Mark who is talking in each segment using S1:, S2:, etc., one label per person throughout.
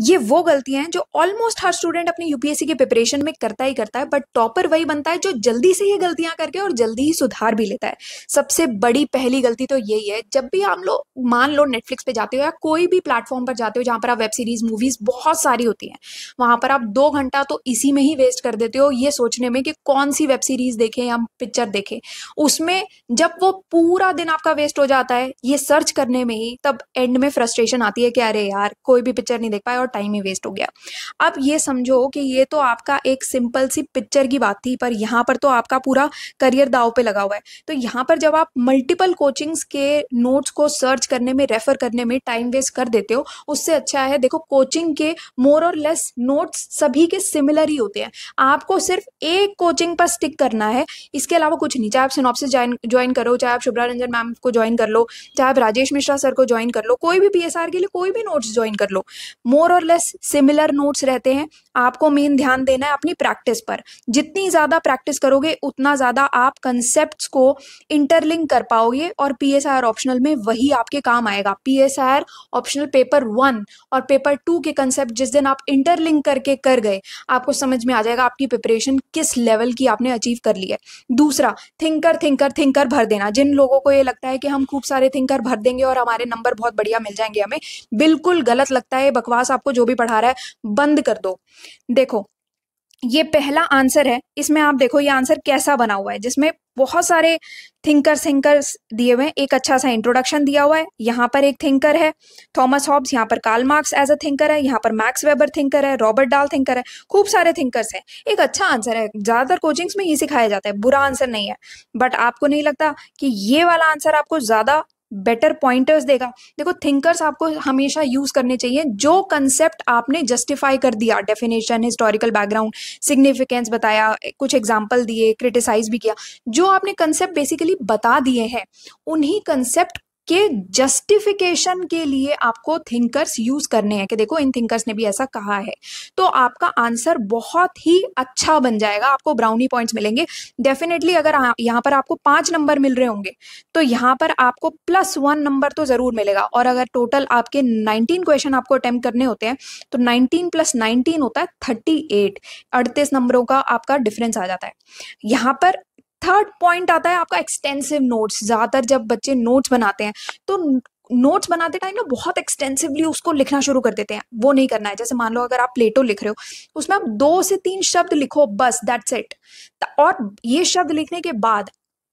S1: ये वो गलतियां हैं जो ऑलमोस्ट हर स्टूडेंट अपनी यूपीएससी के प्रिपरेशन में करता ही करता है बट टॉपर वही बनता है जो जल्दी से ये गलतियां करके और जल्दी ही सुधार भी लेता है सबसे बड़ी पहली गलती तो यही है जब भी आप लोग मान लो नेटफ्लिक्स पे जाते हो या कोई भी प्लेटफॉर्म पर जाते हो जहां पर आप वेब सीरीज मूवीज बहुत सारी होती है वहां पर आप दो घंटा तो इसी में ही वेस्ट कर देते हो ये सोचने में कि कौन सी वेब सीरीज देखें या पिक्चर देखें उसमें जब वो पूरा दिन आपका वेस्ट हो जाता है ये सर्च करने में ही तब एंड में फ्रस्ट्रेशन आती है कि अरे यार कोई भी पिक्चर नहीं देख पाए और टाइम ही वेस्ट हो गया अब ये समझो कि ये तो आपका एक सिंपल सी पिक्चर की बात थी पर यहाँ पर तो आपका पूरा करियर दाव पे लगा हुआ है तो यहाँ पर जब आप मल्टीपल कोचिंग्स के नोट्स को सर्च करने में रेफ़र करने में टाइम वेस्ट कर देते हो उससे अच्छा है देखो कोचिंग के मोर और लेस नोट्स सभी के सिमिलर ही होते हैं आपको सिर्फ एक कोचिंग पर स्टिक करना है इसके अलावा कुछ नहीं चाहे आप सिनोपसिस ज्वाइन करो चाहे आप शुभ्रा रंजन मैम को ज्वाइन कर लो चाहे आप राजेश मिश्रा सर को ज्वाइन कर लो कोई भी पी के लिए कोई भी नोट्स ज्वाइन कर लो मोर और लेस सिमिलर नोट्स रहते हैं आपको मेन ध्यान देना है अपनी प्रैक्टिस पर जितनी ज़्यादा प्रैक्टिस करोगे उतना ज़्यादा आप कंसेप्ट को इंटरलिंक कर पाओगे और पी ऑप्शनल में वही आपके काम आएगा पी ऑप्शनल पेपर वन और पेपर टू के कंसेप्ट जिस दिन आप इंटरलिंक करके कर गए आपको समझ में आ जाएगा आपकी प्रिपरेशन किस लेवल की आपने अचीव कर ली है दूसरा थिंकर थिंकर थिंकर भर देना जिन लोगों को ये लगता है कि हम खूब सारे थिंकर भर देंगे और हमारे नंबर बहुत बढ़िया मिल जाएंगे हमें बिल्कुल गलत लगता है बकवास आप आपको जो भी पढ़ा रहा है बंद कर दो देखो ये पहला आंसर है इसमें आप देखो ये आंसर कैसा बना हुआ है जिसमें बहुत सारे थिंकर थिंकर्स दिए हुए हैं एक अच्छा सा इंट्रोडक्शन दिया हुआ है यहाँ पर एक थिंकर है थॉमस हॉब्स यहाँ पर Karl Marx as a thinker है यहाँ पर मैक्स वेबर थिंकर है रॉबर्ट डाल थिंकर है खूब सारे थिंकर्स हैं एक अच्छा आंसर है ज़्यादातर कोचिंग्स में ये सिखाया जाता है बुरा आंसर नहीं है बट आपको नहीं लगता कि ये वाला आंसर आपको ज़्यादा बेटर पॉइंटर्स देगा देखो थिंकर्स आपको हमेशा यूज़ करने चाहिए जो कंसेप्ट आपने जस्टिफाई कर दिया डेफिनेशन हिस्टोरिकल बैकग्राउंड सिग्निफिकेंस बताया कुछ एग्जाम्पल दिए क्रिटिसाइज भी किया जो आपने कंसेप्ट बेसिकली बता दिए हैं उन्हीं कंसेप्ट के जस्टिफिकेशन के लिए आपको थिंकर्स यूज करने हैं कि देखो इन थिंकर्स ने भी ऐसा कहा है तो आपका आंसर बहुत ही अच्छा बन जाएगा आपको ब्राउनी पॉइंट्स मिलेंगे डेफिनेटली अगर यहाँ पर आपको पांच नंबर मिल रहे होंगे तो यहाँ पर आपको प्लस वन नंबर तो ज़रूर मिलेगा और अगर टोटल आपके नाइनटीन क्वेश्चन आपको अटेम्प करने होते हैं तो नाइनटीन प्लस नाइनटीन होता है थर्टी एट अड़तीस नंबरों का आपका डिफरेंस आ जाता है यहाँ पर थर्ड पॉइंट आता है आपका एक्सटेंसिव नोट्स ज़्यादातर जब बच्चे नोट्स बनाते हैं तो नोट्स बनाते टाइम ना बहुत एक्सटेंसिवली उसको लिखना शुरू कर देते हैं वो नहीं करना है जैसे मान लो अगर आप प्लेटो लिख रहे हो उसमें आप दो से तीन शब्द लिखो बस दैट्स इट और ये शब्द लिखने के बाद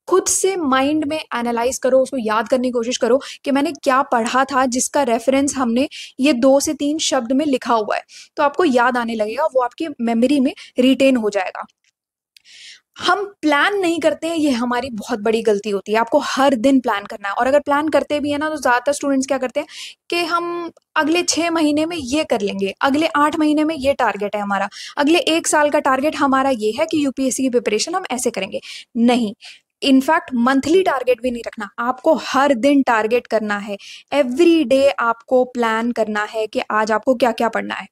S1: खुद से माइंड में एनालाइज करो उसको याद करने की कोशिश करो कि मैंने क्या पढ़ा था जिसका रेफरेंस हमने ये दो से तीन शब्द में लिखा हुआ है तो आपको याद आने लगेगा वो आपकी मेमोरी में रिटेन हो जाएगा हम प्लान नहीं करते हैं ये हमारी बहुत बड़ी गलती होती है आपको हर दिन प्लान करना है और अगर प्लान करते भी है ना तो ज़्यादातर स्टूडेंट्स क्या करते हैं कि हम अगले छः महीने में ये कर लेंगे अगले आठ महीने में ये टारगेट है हमारा अगले एक साल का टारगेट हमारा ये है कि यूपीएससी की प्रिपरेशन हम ऐसे करेंगे नहीं इनफैक्ट मंथली टारगेट भी नहीं रखना आपको हर दिन टारगेट करना है एवरी डे आपको प्लान करना है कि आज आपको क्या क्या पढ़ना है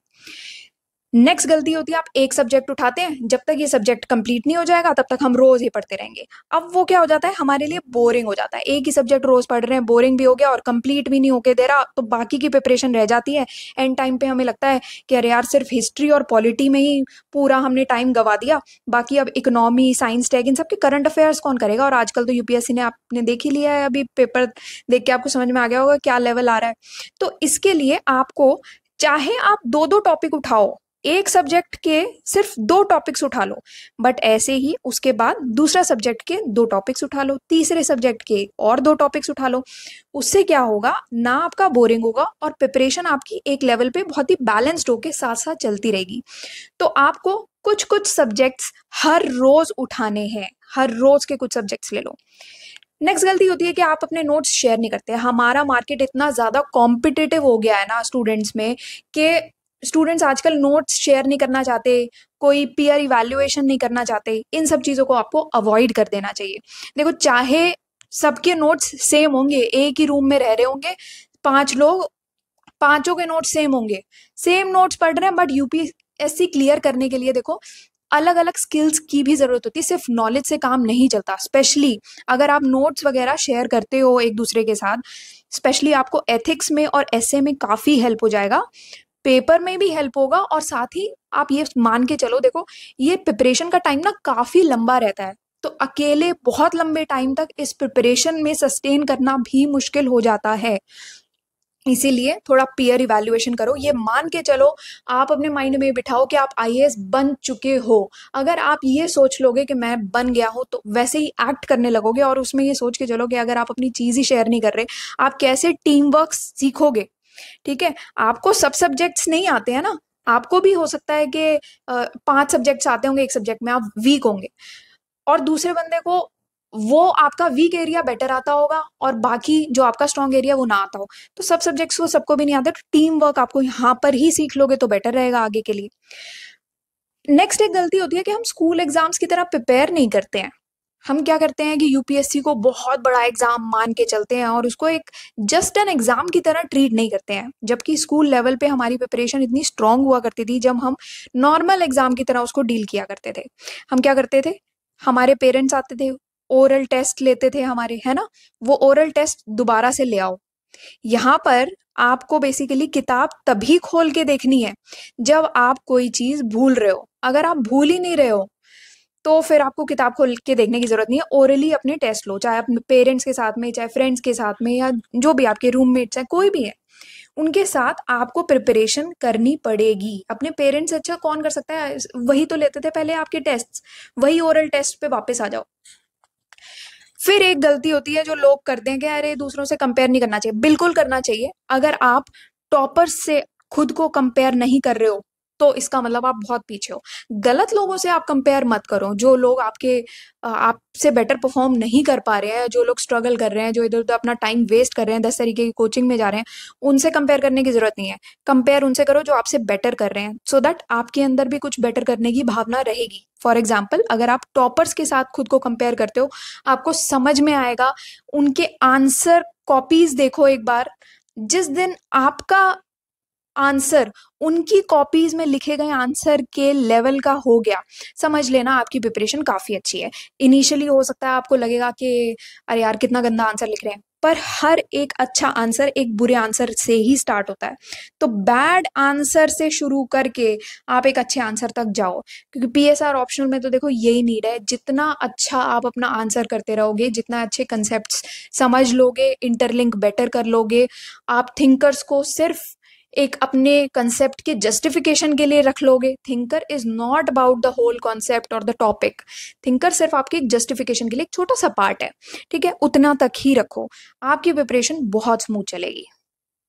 S1: नेक्स्ट गलती होती है आप एक सब्जेक्ट उठाते हैं जब तक ये सब्जेक्ट कंप्लीट नहीं हो जाएगा तब तक हम रोज़ ही पढ़ते रहेंगे अब वो क्या हो जाता है हमारे लिए बोरिंग हो जाता है एक ही सब्जेक्ट रोज़ पढ़ रहे हैं बोरिंग भी हो गया और कंप्लीट भी नहीं होके दे रहा तो बाकी की प्रिपरेशन रह जाती है एंड टाइम पे हमें लगता है कि अरे यार सिर्फ हिस्ट्री और पॉलिटी में ही पूरा हमने टाइम गवा दिया बाकी अब इकोनॉमी साइंस टैग इन सबके करंट अफेयर्स कौन करेगा और आजकल तो यूपीएससी ने आपने देख ही लिया है अभी पेपर देख के आपको समझ में आ गया होगा क्या लेवल आ रहा है तो इसके लिए आपको चाहे आप दो दो टॉपिक उठाओ एक सब्जेक्ट के सिर्फ दो टॉपिक्स उठा लो बट ऐसे ही उसके बाद दूसरा सब्जेक्ट के दो टॉपिक्स उठा लो तीसरे सब्जेक्ट के और दो टॉपिक्स उठा लो उससे क्या होगा ना आपका बोरिंग होगा और प्रिपरेशन आपकी एक लेवल पे बहुत ही बैलेंस्ड होके साथ साथ चलती रहेगी तो आपको कुछ कुछ सब्जेक्ट्स हर रोज़ उठाने हैं हर रोज़ के कुछ सब्जेक्ट्स ले लो नेक्स्ट गलती होती है कि आप अपने नोट्स शेयर नहीं करते हमारा मार्केट इतना ज़्यादा कॉम्पिटिटिव हो गया है ना स्टूडेंट्स में कि स्टूडेंट्स आजकल नोट्स शेयर नहीं करना चाहते कोई पीयर इवेल्युएशन नहीं करना चाहते इन सब चीज़ों को आपको अवॉइड कर देना चाहिए देखो चाहे सबके नोट्स सेम होंगे एक ही रूम में रह रहे होंगे पांच लोग पांचों के नोट्स सेम होंगे सेम नोट्स पढ़ रहे हैं बट यूपीएससी क्लियर करने के लिए देखो अलग अलग स्किल्स की भी ज़रूरत होती है सिर्फ नॉलेज से काम नहीं चलता स्पेशली अगर आप नोट्स वगैरह शेयर करते हो एक दूसरे के साथ स्पेशली आपको एथिक्स में और ऐसे में काफ़ी हेल्प हो जाएगा पेपर में भी हेल्प होगा और साथ ही आप ये मान के चलो देखो ये प्रिपरेशन का टाइम ना काफ़ी लंबा रहता है तो अकेले बहुत लंबे टाइम तक इस प्रिपरेशन में सस्टेन करना भी मुश्किल हो जाता है इसीलिए थोड़ा पीयर इवेल्युएशन करो ये मान के चलो आप अपने माइंड में बिठाओ कि आप आई बन चुके हो अगर आप ये सोच लोगे कि मैं बन गया हूँ तो वैसे ही एक्ट करने लगोगे और उसमें ये सोच के चलो कि अगर आप अपनी चीज़ ही शेयर नहीं कर रहे आप कैसे टीम वर्क सीखोगे ठीक है आपको सब सब्जेक्ट्स नहीं आते हैं ना आपको भी हो सकता है कि पांच सब्जेक्ट्स आते होंगे एक सब्जेक्ट में आप वीक होंगे और दूसरे बंदे को वो आपका वीक एरिया बेटर आता होगा और बाकी जो आपका स्ट्रॉन्ग एरिया वो ना आता हो तो सब सब्जेक्ट्स को सबको भी नहीं आता तो टीम वर्क आपको यहाँ पर ही सीख लोगे तो बेटर रहेगा आगे के लिए नेक्स्ट एक गलती होती है कि हम स्कूल एग्जाम्स की तरह प्रिपेयर नहीं करते हैं हम क्या करते हैं कि यूपीएससी को बहुत बड़ा एग्ज़ाम मान के चलते हैं और उसको एक जस्ट एन एग्ज़ाम की तरह ट्रीट नहीं करते हैं जबकि स्कूल लेवल पे हमारी प्रिपरेशन इतनी स्ट्रांग हुआ करती थी जब हम नॉर्मल एग्ज़ाम की तरह उसको डील किया करते थे हम क्या करते थे हमारे पेरेंट्स आते थे ओरल टेस्ट लेते थे हमारे है ना वो ओरल टेस्ट दोबारा से ले आओ यहाँ पर आपको बेसिकली किताब तभी खोल के देखनी है जब आप कोई चीज़ भूल रहे हो अगर आप भूल ही नहीं रहे हो तो फिर आपको किताब खोल के देखने की ज़रूरत नहीं है ओरली अपने टेस्ट लो चाहे अपने पेरेंट्स के साथ में चाहे फ्रेंड्स के साथ में या जो भी आपके रूममेट्स हैं कोई भी है उनके साथ आपको प्रिपरेशन करनी पड़ेगी अपने पेरेंट्स अच्छा कौन कर सकता है वही तो लेते थे पहले आपके टेस्ट वही ओरल टेस्ट पे वापस आ जाओ फिर एक गलती होती है जो लोग करते हैं कि अरे दूसरों से कंपेयर नहीं करना चाहिए बिल्कुल करना चाहिए अगर आप टॉपर्स से खुद को कंपेयर नहीं कर रहे हो तो इसका मतलब आप बहुत पीछे हो गलत लोगों से आप कंपेयर मत करो जो लोग आपके आपसे बेटर परफॉर्म नहीं कर पा रहे हैं जो लोग स्ट्रगल कर रहे हैं जो इधर उधर अपना टाइम वेस्ट कर रहे हैं दस तरीके की कोचिंग में जा रहे हैं उनसे कंपेयर करने की ज़रूरत नहीं है कंपेयर उनसे करो जो आपसे बेटर कर रहे हैं सो so दैट आपके अंदर भी कुछ बेटर करने की भावना रहेगी फॉर एग्जाम्पल अगर आप टॉपर्स के साथ खुद को कंपेयर करते हो आपको समझ में आएगा उनके आंसर कॉपीज देखो एक बार जिस दिन आपका आंसर उनकी कॉपीज़ में लिखे गए आंसर के लेवल का हो गया समझ लेना आपकी प्रिपरेशन काफ़ी अच्छी है इनिशियली हो सकता है आपको लगेगा कि अरे यार कितना गंदा आंसर लिख रहे हैं पर हर एक अच्छा आंसर एक बुरे आंसर से ही स्टार्ट होता है तो बैड आंसर से शुरू करके आप एक अच्छे आंसर तक जाओ क्योंकि पीएसआर ऑप्शनल में तो देखो यही नीड है जितना अच्छा आप अपना आंसर करते रहोगे जितना अच्छे कंसेप्ट समझ लोगे इंटरलिंक बेटर कर लोगे आप थिंकर्स को सिर्फ एक अपने कंसेप्ट के जस्टिफिकेशन के लिए रख लोगे thinker is not about the whole concept और द टॉपिक थिंकर सिर्फ आपके एक जस्टिफिकेशन के लिए एक छोटा सा पार्ट है ठीक है उतना तक ही रखो आपकी प्रिपरेशन बहुत स्मूथ चलेगी